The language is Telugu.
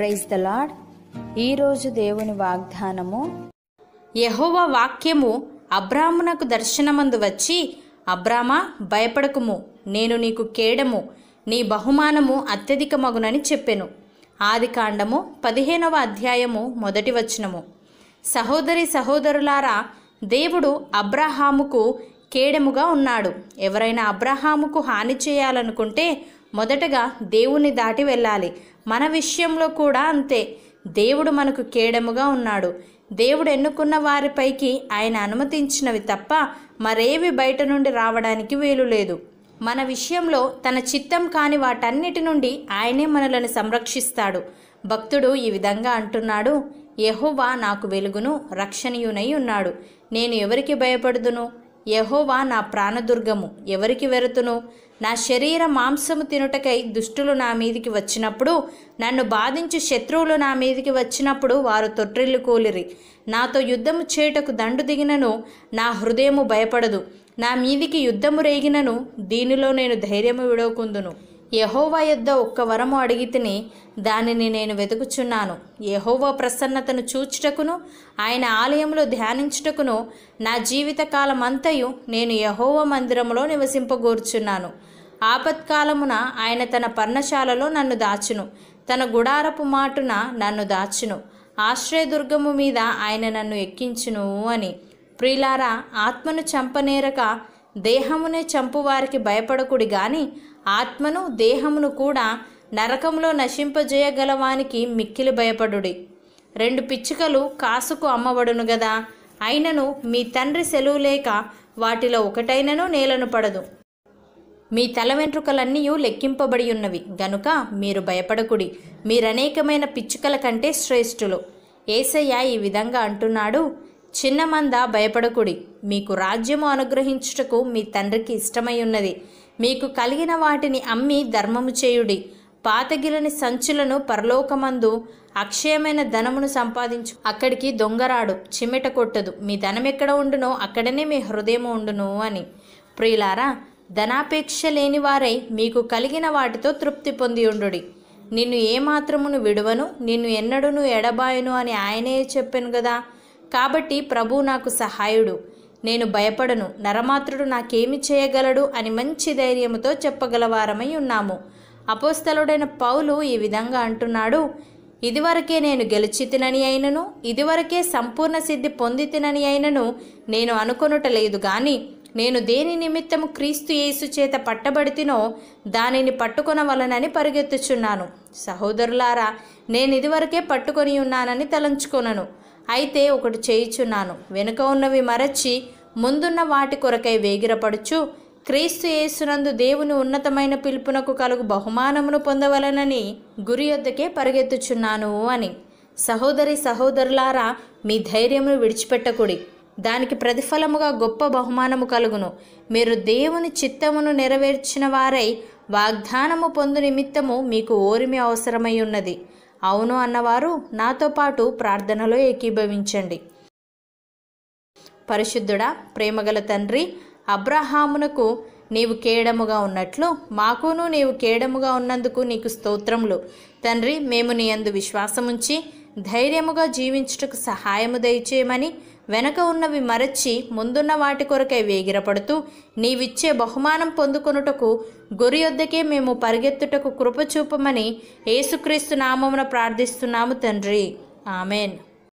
ప్రైజ్ ద లాడ్ ఈరోజు దేవుని వాగ్దానము యహోవ వాక్యము అబ్రాహ్మునకు దర్శనమందు వచ్చి అబ్రామా భయపడకుము నేను నీకు కేడము నీ బహుమానము అత్యధిక మగునని చెప్పెను ఆది కాండము పదిహేనవ అధ్యాయము మొదటి వచనము సహోదరి సహోదరులారా దేవుడు అబ్రహాముకు కేడముగా ఉన్నాడు ఎవరైనా అబ్రహాముకు హాని చేయాలనుకుంటే మొదటగా దేవుణ్ణి దాటి వెళ్ళాలి మన విషయంలో కూడా అంతే దేవుడు మనకు కేడముగా ఉన్నాడు దేవుడు ఎన్నుకున్న వారిపైకి ఆయన అనుమతించినవి తప్ప మరేవి బయట నుండి రావడానికి వీలు లేదు మన విషయంలో తన చిత్తం కాని వాటన్నిటి నుండి ఆయనే మనలను సంరక్షిస్తాడు భక్తుడు ఈ విధంగా అంటున్నాడు యహోవా నాకు వెలుగును రక్షణీయునై ఉన్నాడు నేను ఎవరికి భయపడుదును యహోవా నా ప్రాణదుర్గము ఎవరికి వెరుతును నా శరీర మాంసము తినుటకై దుష్టులు నా మీదికి వచ్చినప్పుడు నన్ను బాధించు శత్రువులు నా మీదికి వచ్చినప్పుడు వారు తొట్రిల్లు కూలిరి నాతో యుద్ధము చేయుటకు దండు దిగినను నా హృదయము భయపడదు నా మీదికి యుద్ధము రేగినను దీనిలో నేను ధైర్యము విడవకుందును యహోవా యొద్ద ఒక్క వరము అడిగి తిని దానిని నేను వెతుకుచున్నాను యహోవా ప్రసన్నతను చూచుటకును ఆయన ఆలయంలో ధ్యానించుటకును నా జీవితకాలమంతయు నేను యహోవా మందిరంలో నివసింపగోర్చున్నాను ఆపత్కాలమున ఆయన తన పర్ణశాలలో నన్ను దాచును తన గుడారపు మాటున నన్ను దాచును ఆశ్రయదుర్గము మీద ఆయన నన్ను ఎక్కించును అని ప్రిలారా ఆత్మను చంపనేరక దేహమునే చంపువారికి భయపడకుడి గాని ఆత్మను దేహమును కూడా నరకంలో నశింపజేయగలవానికి మిక్కిలి భయపడుడి రెండు పిచ్చుకలు కాసుకు అమ్మబడును గదా అయినను మీ తండ్రి సెలవు లేక వాటిలో ఒకటైనను నేలను పడదు మీ తల వెంట్రుకలన్నీ లెక్కింపబడి ఉన్నవి గనుక మీరు భయపడకుడి మీరనేకమైన పిచ్చుకల కంటే శ్రేష్ఠులు ఏసయ్య ఈ విధంగా అంటున్నాడు చిన్నమంద భయపడకుడి మీకు రాజ్యము అనుగ్రహించుటకు మీ తండ్రికి ఇష్టమై ఉన్నది మీకు కలిగిన వాటిని అమ్మి ధర్మము చేయుడి పాతగిలని సంచులను పరలోకమందు అక్షయమైన ధనమును సంపాదించు అక్కడికి దొంగరాడు చిమెట కొట్టదు మీ ధనం ఎక్కడ ఉండునో అక్కడనే మీ హృదయం ఉండును అని ప్రియులారా ధనాపేక్ష లేని వారై మీకు కలిగిన వాటితో తృప్తి పొంది ఉండు నిన్ను ఏమాత్రమును విడువను నిన్ను ఎన్నడును ఎడబాయను అని ఆయనే చెప్పాను కదా కాబట్టి ప్రభు నాకు సహాయుడు నేను భయపడను నరమాత్రుడు నాకేమి చేయగలడు అని మంచి ధైర్యముతో చెప్పగలవారమై ఉన్నాము అపోస్తలుడైన పౌలు ఈ విధంగా అంటున్నాడు ఇదివరకే నేను గెలిచితినని అయినను ఇదివరకే సంపూర్ణ సిద్ధి పొందితినని అయినను నేను అనుకొనుట లేదు గాని నేను దేని నిమిత్తము క్రీస్తు యేసు చేత పట్టబడితినో దానిని పట్టుకొనవలనని పరిగెత్తుచున్నాను సహోదరులారా నేను ఇదివరకే పట్టుకొని ఉన్నానని తలంచుకొనను అయితే ఒకటి చేయుచున్నాను వెనుక ఉన్నవి మరచి ముందున్న వాటి కొరకై వేగిరపడుచు క్రీస్తు యేసునందు దేవుని ఉన్నతమైన పిలుపునకు కలుగు బహుమానమును పొందవలనని గురి యొద్దకే పరిగెత్తుచున్నాను అని సహోదరి సహోదరులారా మీ ధైర్యమును విడిచిపెట్టకుడి దానికి ప్రతిఫలముగా గొప్ప బహుమానము కలుగును మీరు దేవుని చిత్తమును నెరవేర్చిన వారై వాగ్దానము పొందు నిమిత్తము మీకు ఓరిమి అవసరమై ఉన్నది అవును అన్నవారు నాతో పాటు ప్రార్థనలో ఏకీభవించండి పరిశుద్ధుడా ప్రేమగల తండ్రి అబ్రహామునకు నీవు కేడముగా ఉన్నట్లు మాకును నీవు కేడముగా ఉన్నందుకు నీకు స్తోత్రములు తండ్రి మేము నీ అందు విశ్వాసముంచి ధైర్యముగా జీవించుటకు సహాయము దయచేయమని వెనక ఉన్నవి మరచి ముందున్న వాటి కొరకై వేగిరపడుతూ నీవిచ్చే బహుమానం పొందుకొనుటకు గురి యొద్దకే మేము పరిగెత్తుటకు కృపచూపమని ఏసుక్రీస్తు నామమున ప్రార్థిస్తున్నాము తండ్రి ఆమెన్